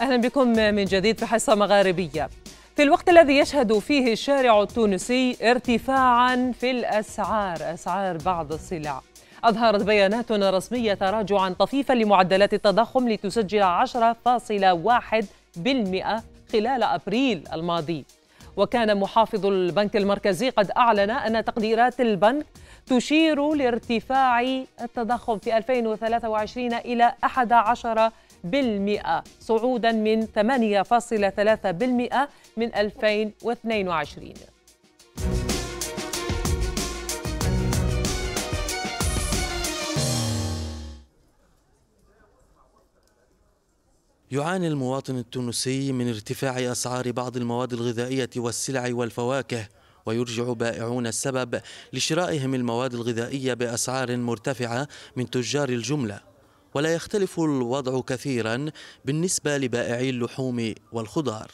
أهلا بكم من جديد في حصة مغاربية في الوقت الذي يشهد فيه الشارع التونسي ارتفاعا في الأسعار أسعار بعض السلع أظهرت بيانات رسمية تراجعا طفيفا لمعدلات التضخم لتسجل 10.1% خلال أبريل الماضي وكان محافظ البنك المركزي قد أعلن أن تقديرات البنك تشير لارتفاع التضخم في 2023 إلى 11 صعودا من 8.3% من 2022 يعاني المواطن التونسي من ارتفاع أسعار بعض المواد الغذائية والسلع والفواكه ويرجع بائعون السبب لشرائهم المواد الغذائية بأسعار مرتفعة من تجار الجملة ولا يختلف الوضع كثيرا بالنسبة لبائعي اللحوم والخضار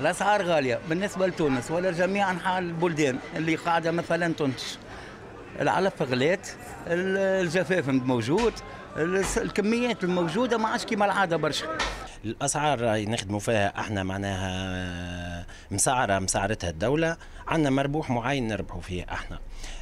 الأسعار غالية بالنسبة لتونس ولجميع أنحاء البلدان اللي قاعدة مثلا تنتج العلف غلات الجفاف موجود الكميات الموجودة ما عادش كما العادة برشا الاسعار اللي نخدموا فيها احنا معناها آه، مسعره مسعرتها الدوله عندنا مربوح معين نربحوا فيه احنا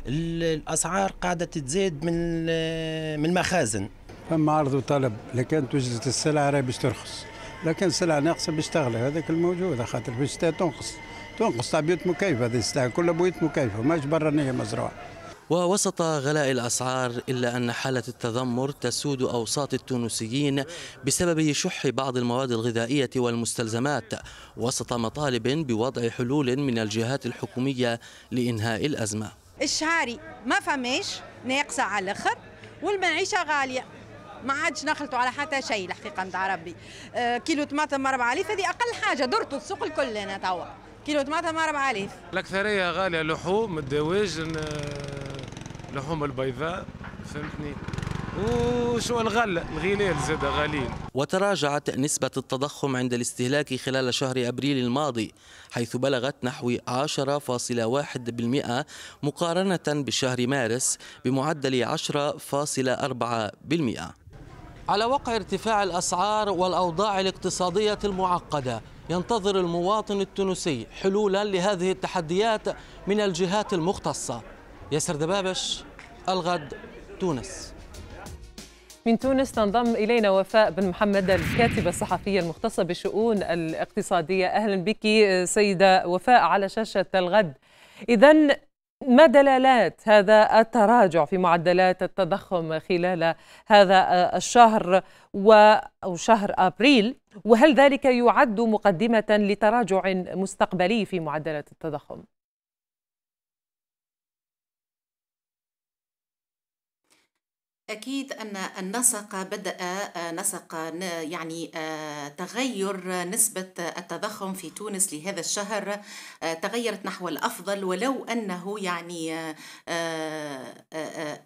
الاسعار قاعده تتزاد من آه، من المخازن فما عرض وطلب لكن توجدت السلعه راهي باش ترخص لكن السلع ناقصه باش تغلى هذاك الموجود خاطر باش تنقص تنقص تاع بيوت مكيفه هذه السلعه كلها بيوت مكيفه ماش برانيه مزروعه ووسط غلاء الأسعار إلا أن حالة التذمر تسود أوساط التونسيين بسبب شح بعض المواد الغذائية والمستلزمات وسط مطالب بوضع حلول من الجهات الحكومية لإنهاء الأزمة الشهاري ما فماش ناقصة على الآخر والمعيشة غالية ما عادش نخلطوا على حتى شيء الحقيقه نتاع ربي آه، كيلو طماطم 4000 هذه اقل حاجه درتوا السوق الكل انا توا كيلو طماطم 4000 الاكثريه غاليه لحوم الدواج آه، لحوم البيضاء فهمتني وشو الغلة الغلال زاد غاليين وتراجعت نسبة التضخم عند الاستهلاك خلال شهر أبريل الماضي حيث بلغت نحو 10.1% مقارنة بشهر مارس بمعدل 10.4% على وقع ارتفاع الأسعار والأوضاع الاقتصادية المعقدة ينتظر المواطن التونسي حلولا لهذه التحديات من الجهات المختصة ياسر دبابش الغد تونس من تونس تنضم إلينا وفاء بن محمد الكاتبة الصحفية المختصة بالشؤون الاقتصادية أهلا بك سيدة وفاء على شاشة الغد إذا ما دلالات هذا التراجع في معدلات التضخم خلال هذا الشهر و أو شهر أبريل وهل ذلك يعد مقدمة لتراجع مستقبلي في معدلات التضخم؟ أكيد أن النسق بدأ آه، نسق يعني آه، تغير نسبة التضخم في تونس لهذا الشهر آه، تغيرت نحو الأفضل ولو أنه يعني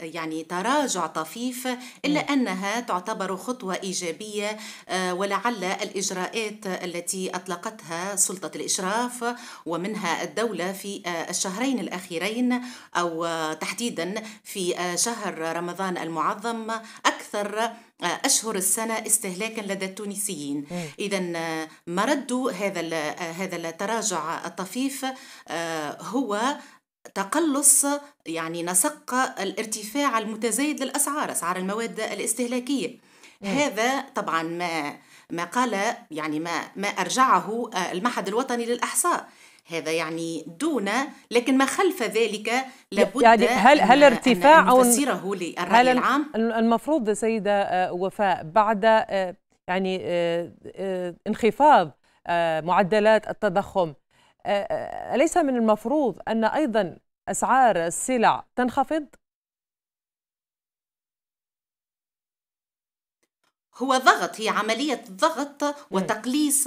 يعني تراجع طفيف إلا أنها تعتبر خطوة إيجابية آه، ولعل الإجراءات التي أطلقتها سلطة الإشراف ومنها الدولة في آه، الشهرين الأخيرين أو آه، تحديدا في شهر رمضان المعظم أكثر أشهر السنة استهلاكا لدى التونسيين إذا مرد هذا هذا التراجع الطفيف هو تقلص يعني نسق الارتفاع المتزايد للاسعار اسعار المواد الاستهلاكيه هذا طبعا ما ما قال يعني ما ما ارجعه آه، المعهد الوطني للاحصاء هذا يعني دون لكن ما خلف ذلك لابد يعني هل هل ارتفاع او تفسيره للراي العام المفروض سيده آه، وفاء بعد آه، يعني انخفاض معدلات التضخم أليس من المفروض أن أيضا أسعار السلع تنخفض؟ هو ضغط هي عملية ضغط وتقليص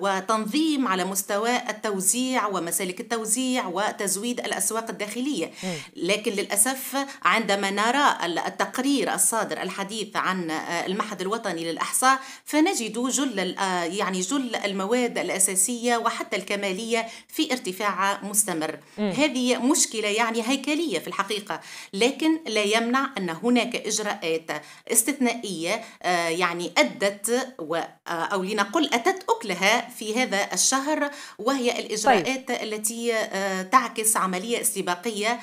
وتنظيم على مستوى التوزيع ومسالك التوزيع وتزويد الأسواق الداخلية لكن للأسف عندما نرى التقرير الصادر الحديث عن آه، المعهد الوطني للأحصاء فنجد جل آه، يعني جل المواد الأساسية وحتى الكمالية في ارتفاع مستمر هذه مشكلة يعني هيكلية في الحقيقة لكن لا يمنع أن هناك إجراءات استثنائية آه، يعني أدت آه، أو لنقل أتت أكلها في هذا الشهر وهي طيب. الإجراءات طيب. التي آه، تعكس عملية استباقية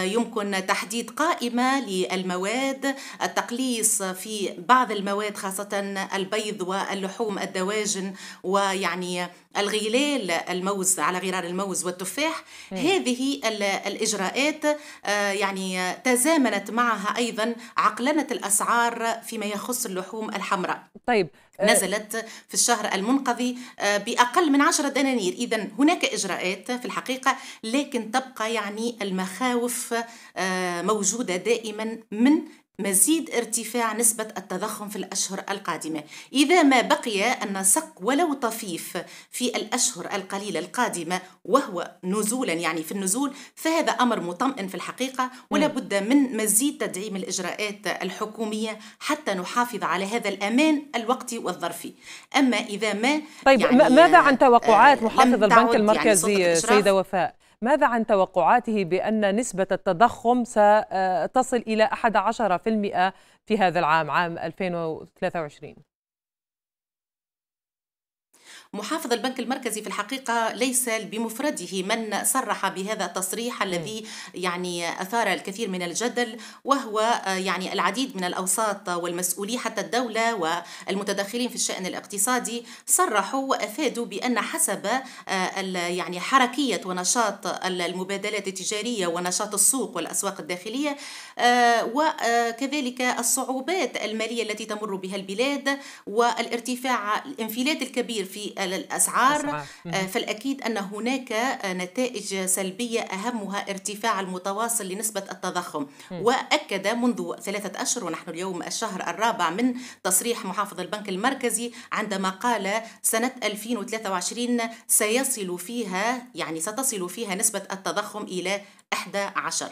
يمكن تحديد قائمة للمواد التقليص في بعض المواد خاصة البيض واللحوم الدواجن ويعني الغلال الموز على غرار الموز والتفاح مم. إيه. هذه الإجراءات آه، يعني تزامنت معها أيضا عقلنة الأسعار فيما يخص اللحوم الحمراء طيب آه، نزلت في الشهر المنقضي آه، بأقل من 10 دنانير إذا هناك إجراءات في الحقيقة لكن تبقى يعني المخاوف موجودة دائما من مزيد ارتفاع نسبة التضخم في الأشهر القادمة إذا ما بقي النسق ولو طفيف في الأشهر القليلة القادمة وهو نزولا يعني في النزول فهذا أمر مطمئن في الحقيقة ولا بد من مزيد تدعيم الإجراءات الحكومية حتى نحافظ على هذا الأمان الوقتي والظرفي أما إذا ما طيب يعني ماذا عن توقعات آه، محافظ البنك يعني المركزي يعني سيدة وفاء؟ ماذا عن توقعاته بأن نسبة التضخم ستصل آه، إلى 11% في هذا العام عام 2023 محافظ البنك المركزي في الحقيقة ليس بمفرده من صرح بهذا التصريح الذي يعني أثار الكثير من الجدل وهو آه، يعني العديد من الأوساط والمسؤولي حتى الدولة والمتدخلين في الشأن الاقتصادي صرحوا وأفادوا بأن حسب آه، يعني حركية ونشاط المبادلات التجارية ونشاط السوق والأسواق الداخلية آه، وكذلك الصعوبات المالية التي تمر بها البلاد والارتفاع الانفلات الكبير في الأسعار آه، فالأكيد أن هناك آه، نتائج سلبية أهمها ارتفاع المتواصل لنسبة التضخم وأكد منذ ثلاثة أشهر ونحن اليوم الشهر الرابع من تصريح محافظ البنك المركزي عندما قال سنة 2023 سيصل فيها يعني ستصل فيها نسبة التضخم إلى 11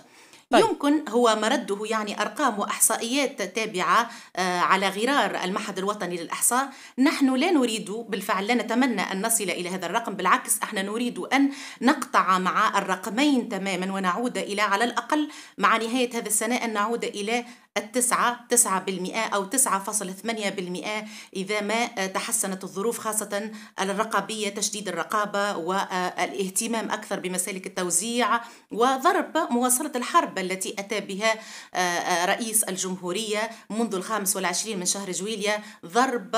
طيب. يمكن هو مرده يعني أرقام وإحصائيات تابعة آه، على غرار المعهد الوطني للإحصاء نحن لا نريد بالفعل لا نتمنى أن نصل إلى هذا الرقم بالعكس احنا نريد أن نقطع مع الرقمين تماما ونعود إلى على الأقل مع نهاية هذا السنة أن نعود إلى التسعة تسعة بالمئة أو تسعة فاصل ثمانية بالمئة إذا ما آه، تحسنت الظروف خاصة الرقابية تشديد الرقابة والاهتمام آه، أكثر بمسالك التوزيع وضرب مواصلة الحرب التي أتى بها آه، رئيس الجمهورية منذ الخامس والعشرين من شهر جويليا ضرب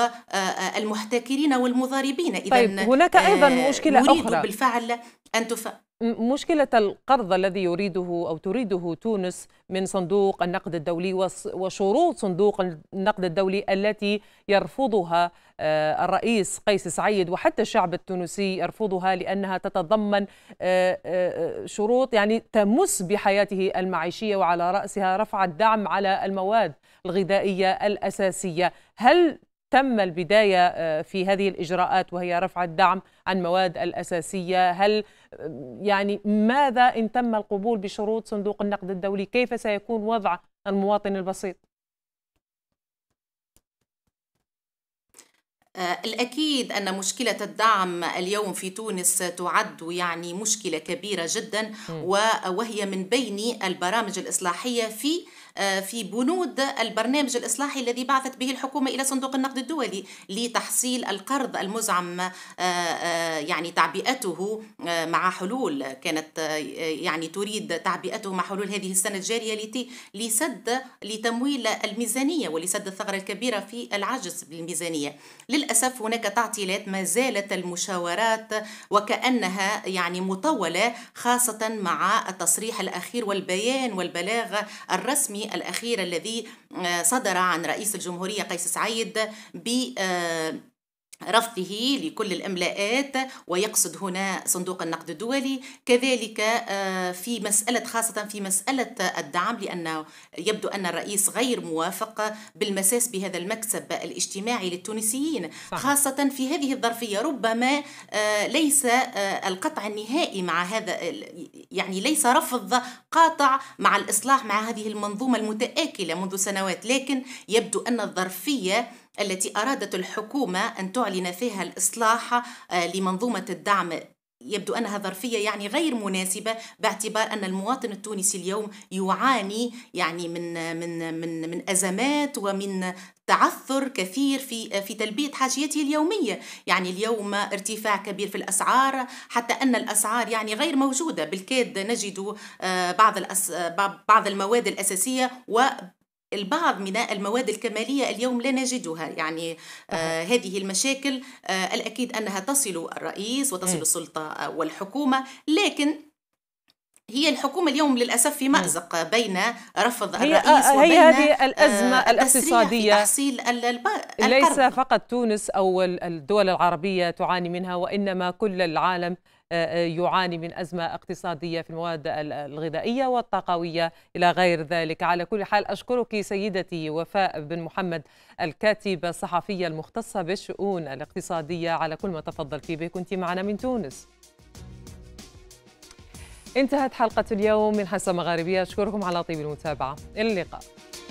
المحتكرين والمضاربين إذا طيب هناك أيضا مشكلة أخرى بالفعل أن تف... مشكلة القرض الذي يريده أو تريده تونس من صندوق النقد الدولي وشروط صندوق النقد الدولي التي يرفضها آه، الرئيس قيس سعيد وحتى الشعب التونسي يرفضها لأنها تتضمن آه، آه، شروط يعني تمس بحياته المعيشية وعلى رأسها رفع الدعم على المواد الغذائية الأساسية هل تم البداية في هذه الإجراءات وهي رفع الدعم عن مواد الأساسية هل يعني ماذا إن تم القبول بشروط صندوق النقد الدولي كيف سيكون وضع المواطن البسيط آه، الأكيد أن مشكلة الدعم اليوم في تونس تعد يعني مشكلة كبيرة جدا وهي من بين البرامج الإصلاحية في آه، في بنود البرنامج الإصلاحي الذي بعثت به الحكومة إلى صندوق النقد الدولي لتحصيل القرض المزعم آه، آه، يعني تعبئته مع حلول كانت يعني تريد تعبئته مع حلول هذه السنة الجارية لسد لتمويل الميزانية ولسد الثغرة الكبيرة في العجز بالميزانية للأسف هناك تعطيلات ما زالت المشاورات وكأنها يعني مطولة خاصة مع التصريح الأخير والبيان والبلاغ الرسمي الأخير الذي آه، صدر عن رئيس الجمهورية قيس سعيد ب آه، رفضه لكل الاملاءات ويقصد هنا صندوق النقد الدولي كذلك آه، في مساله خاصه في مساله الدعم لانه يبدو ان الرئيس غير موافق بالمساس بهذا المكسب الاجتماعي للتونسيين خاصه في هذه الظرفيه ربما آه، ليس آه، القطع النهائي مع هذا يعني ليس رفض قاطع مع الاصلاح مع هذه المنظومه المتاكله منذ سنوات لكن يبدو ان الظرفيه التي أرادت الحكومة أن تعلن فيها الإصلاح آه، لمنظومة الدعم يبدو انها ظرفيه يعني غير مناسبه باعتبار ان المواطن التونسي اليوم يعاني يعني من من من من ازمات ومن تعثر كثير في في تلبيه حاجياته اليوميه، يعني اليوم ارتفاع كبير في الاسعار حتى ان الاسعار يعني غير موجوده بالكاد نجد آه، بعض بعض المواد الاساسيه و البعض من المواد الكمالية اليوم لا نجدها يعني آه هذه المشاكل آه الأكيد أنها تصل الرئيس وتصل إيه. السلطة والحكومة لكن هي الحكومة اليوم للأسف في مأزق بين رفض هي الرئيس آه، هي وبين هذه آه، الأزمة الاقتصادية تحصيل ليس فقط تونس أو الدول العربية تعاني منها وإنما كل العالم آه، يعاني من أزمة اقتصادية في المواد الغذائية والطاقوية إلى غير ذلك على كل حال أشكرك سيدتي وفاء بن محمد الكاتبة الصحفية المختصة بالشؤون الاقتصادية على كل ما تفضلت به كنت معنا من تونس انتهت حلقة اليوم من حسب مغاربية أشكركم على طيب المتابعة إلى اللقاء